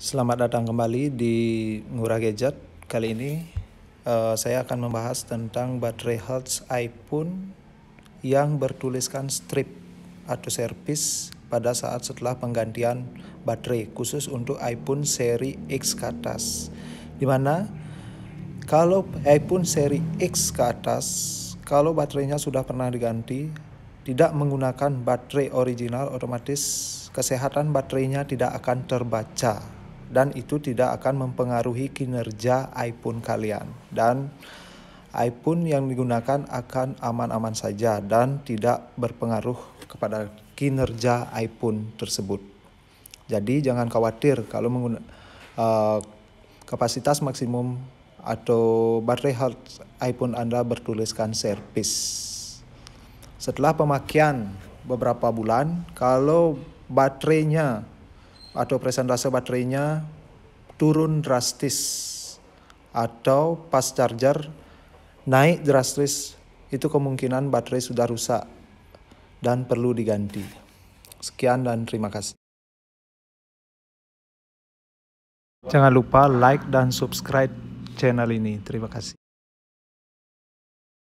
Selamat datang kembali di Ngurah Gadget. Kali ini uh, saya akan membahas tentang baterai health iPhone yang bertuliskan strip atau service pada saat setelah penggantian baterai khusus untuk iPhone seri X ke atas. Dimana kalau iPhone seri X ke atas, kalau baterainya sudah pernah diganti, tidak menggunakan baterai original otomatis kesehatan baterainya tidak akan terbaca dan itu tidak akan mempengaruhi kinerja iPhone kalian dan iPhone yang digunakan akan aman-aman saja dan tidak berpengaruh kepada kinerja iPhone tersebut. Jadi jangan khawatir kalau menggunakan uh, kapasitas maksimum atau baterai health iPhone Anda bertuliskan service. Setelah pemakaian beberapa bulan, kalau baterainya atau presentase baterainya turun drastis atau pas charger naik drastis itu kemungkinan baterai sudah rusak dan perlu diganti. Sekian dan terima kasih. Jangan lupa like dan subscribe channel ini. Terima kasih.